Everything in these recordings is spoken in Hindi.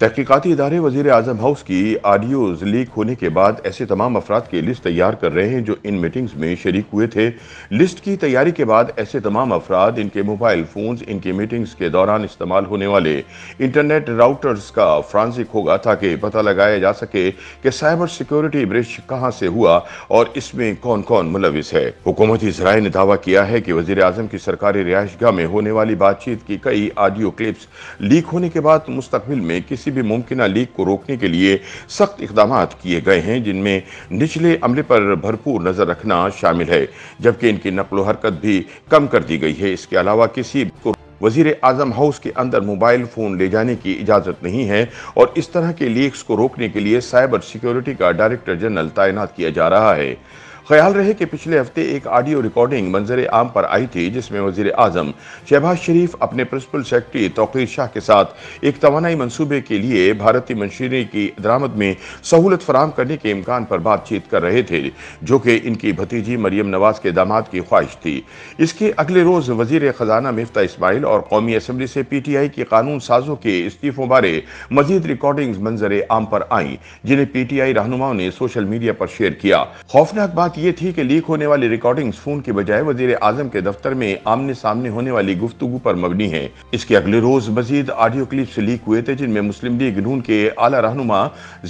तहकीकती इदारे वजीर अजम हाउस की आडियोज़ लीक होने के बाद ऐसे तमाम अफराद की लिस्ट तैयार कर रहे हैं जो इन मीटिंग्स में शरीक हुए थे लिस्ट की तैयारी के बाद ऐसे तमाम अफराद इनके मोबाइल फ़ोन इनकी मीटिंग्स के दौरान इस्तेमाल होने वाले इंटरनेट राउटर्स का फ्रांसिक होगा ताकि पता लगाया जा सके कि साइबर सिक्योरिटी ब्रिज कहाँ से हुआ और इसमें कौन कौन मुलविस है हुकूमती इसराइल ने दावा किया है कि वजीर अजम की सरकारी गाह में होने वाली बातचीत की कई आडियो क्लिप्स लीक होने के बाद मुस्तबिल में किसी किसी भी मुमकिन लीक को रोकने के लिए सख्त इकदाम किए गए हैं जिनमें निचले अमले पर भरपूर नज़र रखना शामिल है जबकि इनकी नकलो हरकत भी कम कर दी गई है इसके अलावा किसी को वजीर आजम हाउस के अंदर मोबाइल फ़ोन ले जाने की इजाज़त नहीं है और इस तरह के लीक्स को रोकने के लिए साइबर सिक्योरिटी का डायरेक्टर जनरल तैनात किया जा रहा है ख्याल रहे कि पिछले हफ्ते एक ऑडियो रिकॉर्डिंग मंजर आम पर आई थी जिसमें वजीर आजम शहबाज शरीफ अपने प्रिंसिपल सेक्रेटरी तोकीर शाह के साथ एक तोानाई मनसूबे के लिए भारतीय मशीनरी की दरामद में सहूलत फराम करने के इम्कान पर बातचीत कर रहे थे जो कि इनकी भतीजी मरियम नवाज के दामाद की ख्वाहिश थी इसके अगले रोज़ वजीर ख़जाना मिफ्ता इसमाइल और कौमी असम्बली से पी टी आई के कानून साजों के इस्तीफ़ों बारे मजीद रिकॉर्डिंग मंजर आम पर आई जिन्हें पी टी आई रहनुमाओं ने सोशल मीडिया पर शेयर किया खौफनाक बात ये थी कि लीक होने वाली रिकॉर्डिंग्स फोन के बजाय वजीर आजम के दफ्तर में आमने सामने होने वाली गुफ्तु पर मबनी है इसके अगले रोज मजीद ऑडियो क्लिप्स लीक हुए थे जिनमें मुस्लिम लीग नून के आला रहनुमा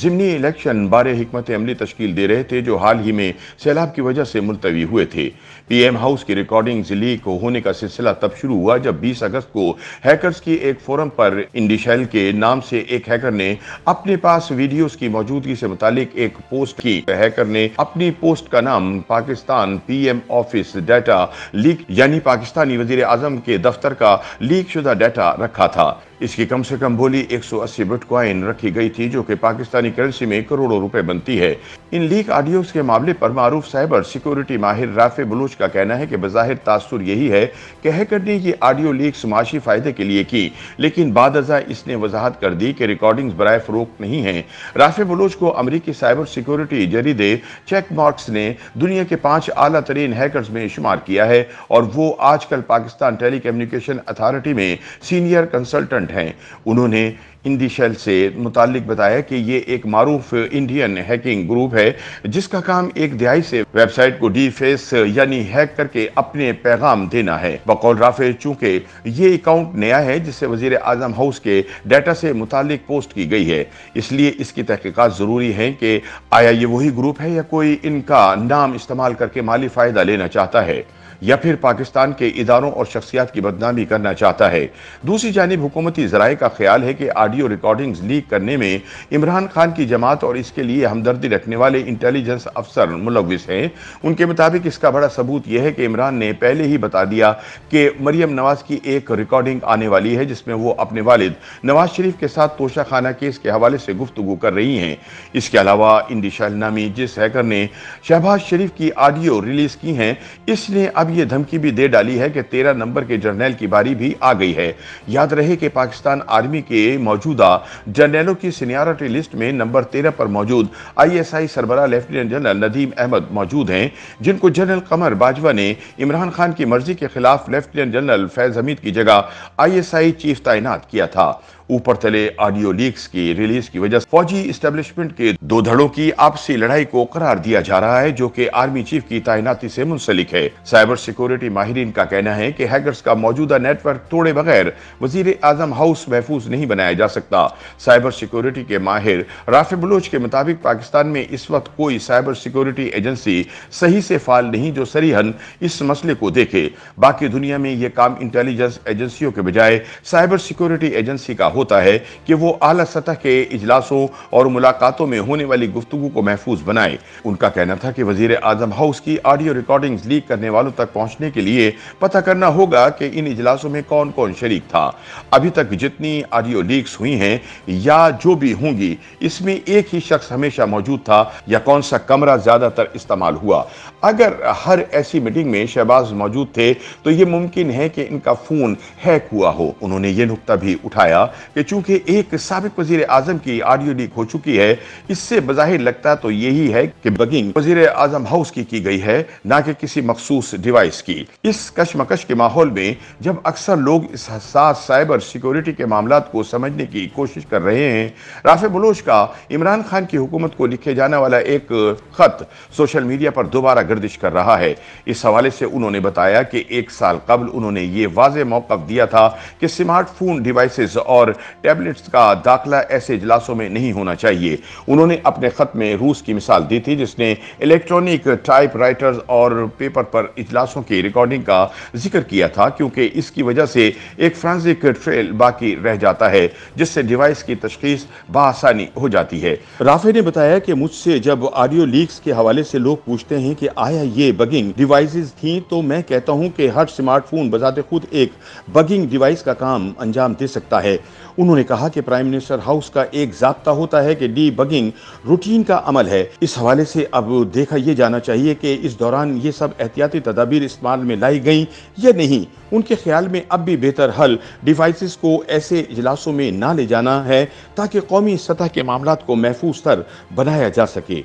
जिमनी इलेक्शन बारे हमत अमली तश्कील दे रहे थे जो हाल ही में सैलाब की वजह से मुलतवी हुए थे पी एम हाउस की रिकॉर्डिंग लीक होने का सिलसिला तब शुरू हुआ जब बीस अगस्त को हैकर की एक फोरम पर इंडिशैल के नाम से एक हैकर ने अपने पास वीडियो की मौजूदगी से मुतालिक एक पोस्ट की हैकर तो ने अपनी पोस्ट का नाम नाम Pakistan PM office data leak यानी पाकिस्तानी वजीर आजम के दफ्तर का लीक शुदा डाटा रखा था इसकी कम से कम बोली 180 बिटकॉइन रखी गई थी जो कि पाकिस्तानी करेंसी में करोड़ों रुपए बनती है इन लीक ऑडियो के मामले पर मारूफ साइबर सिक्योरिटी माहिर राफे बलूच का कहना है कि बज़ाहिर तासुर यही है कि हैकर ने ये ऑडियो लीक समाशी फ़ायदे के लिए की लेकिन बाद इसने वजाहत कर दी कि रिकॉर्डिंग्स बरए फ़रोख नहीं है राफे बलूच को अमरीकी साइबर सिक्योरिटी जरीदे चेक मार्क्स ने दुनिया के पांच अला तरीन हैकर में शुमार किया है और वो आजकल पाकिस्तान टेली कम्युनिकेशन अथॉरिटी में सीनियर कंसल्टेंट रेजिडेंट हैं उन्होंने इंडी शेल से मुतल बताया कि ये एक मरूफ इंडियन हैकिंग ग्रुप है जिसका काम एक दिहाई से वेबसाइट को डी फेस यानी हैक करके अपने पैगाम देना है बकौल राफे चूंकि ये अकाउंट नया है जिससे वजीर आजम हाउस के डाटा से मुतल पोस्ट की गई है इसलिए इसकी तहकीकत ज़रूरी है कि आया ये वही ग्रुप है या कोई इनका नाम इस्तेमाल करके माली फ़ायदा लेना चाहता है या फिर पाकिस्तान के इदारों और शख्सियात की बदनामी करना चाहता है दूसरी जानब हुकूमती जराए का ख्याल है कि ऑडियो रिकॉर्डिंग लीक करने में इमरान खान की जमात और इसके लिए हमदर्दी रखने वाले इंटेलिजेंस अफसर मुलविस हैं उनके मुताबिक इसका बड़ा सबूत यह है कि इमरान ने पहले ही बता दिया कि मरियम नवाज की एक रिकॉर्डिंग आने वाली है जिसमें वो अपने वालिद नवाज शरीफ के साथ तोशाखाना केस के हवाले से गुफ्तु कर रही हैं इसके अलावा इंडी नामी जिस हैकर ने शहबाज शरीफ की ऑडियो रिलीज की हैं इसने अब अब यह धमकी भी दे डाली है कि तेरह नंबर के जर्नैल की बारी भी आ गई है याद रहे कि पाकिस्तान आर्मी के मौजूदा जर्नैलों की सीनियरिटी लिस्ट में नंबर तेरह पर मौजूद आईएसआई सरबरा लेफ्टिनेंट जनरल नदीम अहमद मौजूद हैं जिनको जनरल कमर बाजवा ने इमरान खान की मर्जी के खिलाफ लेफ्टिनेंट जनरल फैज हमीद की जगह आई चीफ तैनात किया था ऊपर तले ऑडियो लीक्स की रिलीज की वजह फौजी स्टेब्लिशमेंट के दो धड़ों की आपसी लड़ाई को करार दिया जा रहा है जो कि आर्मी चीफ की तैनाती से मुंसलिक है साइबर सिक्योरिटी माहरीन का कहना है कि हैकर्स का मौजूदा नेटवर्क तोड़े बगैर वजीर आजम हाउस महफूज नहीं बनाया जा सकता साइबर सिक्योरिटी के माहिर राफे बलोच के मुताबिक पाकिस्तान में इस वक्त कोई साइबर सिक्योरिटी एजेंसी सही से फाल नहीं जो सरीहन इस मसले को देखे बाकी दुनिया में यह काम इंटेलिजेंस एजेंसियों के बजाय साइबर सिक्योरिटी एजेंसी का होता है कि वो आला सतह के इजलासों और मुलाकातों में होने वाली गुफ्तु को महफूज बनाए उनका कहना था कि वजीर आजम हाउस की ऑडियो रिकॉर्डिंग्स लीक करने वालों तक पहुंचने के लिए पता करना होगा कि इन इजलासों में कौन कौन शरीक था अभी तक जितनी ऑडियो लीक्स हुई हैं या जो भी होंगी इसमें एक ही शख्स हमेशा मौजूद था या कौन सा कमरा ज्यादातर इस्तेमाल हुआ अगर हर ऐसी मीटिंग में शहबाज मौजूद थे तो ये मुमकिन है कि इनका फोन हैक हुआ हो उन्होंने ये नुकता भी उठाया कि चूंकि एक सबक वजीर आजम की ऑडियो लीक हो चुकी है इससे बाहिर लगता तो यही है कि बगिंग वजीर आजम हाउस की की गई है ना कि किसी मखसूस डिवाइस की इस कशमकश के माहौल में जब अक्सर लोग इस हसास साइबर सिक्योरिटी के मामला को समझने की कोशिश कर रहे हैं राफे बलोच का इमरान खान की हुकूमत को लिखे जाने वाला एक खत सोशल मीडिया पर दोबारा गर्दिश कर रहा है इस हवाले से उन्होंने बताया कि एक साल कबल उन्होंने ये वाज मौका दिया था कि स्मार्टफोन डिवाइसेस और टैबलेट्स का दाखिला ऐसे इजलासों में नहीं होना चाहिए उन्होंने अपने ख़त में रूस की मिसाल दी थी जिसने इलेक्ट्रॉनिक टाइप राइटर्स और पेपर पर इजलासों की रिकॉर्डिंग का जिक्र किया था क्योंकि इसकी वजह से एक फ्रांसिक ट्रेल बाकी रह जाता है जिससे डिवाइस की तशखीस बसानी हो जाती है राफे ने बताया कि मुझसे जब ऑडियो लीक्स के हवाले से लोग पूछते हैं कि आया ये बगिंग डिवाइसेस थी तो मैं कहता हूं कि हर स्मार्टफोन बजाते खुद एक बगिंग डिवाइस का काम अंजाम दे सकता है उन्होंने कहा कि प्राइम मिनिस्टर हाउस का एक जबता होता है कि डी बगिंग रूटीन का अमल है इस हवाले से अब देखा यह जाना चाहिए कि इस दौरान ये सब एहतियाती तदाबीर इस्तेमाल में लाई गई या नहीं उनके ख्याल में अब भी बेहतर हल डिवाइसेस को ऐसे इजलासों में ना ले जाना है ताकि कौमी सतह के मामला को महफूज तर बनाया जा सके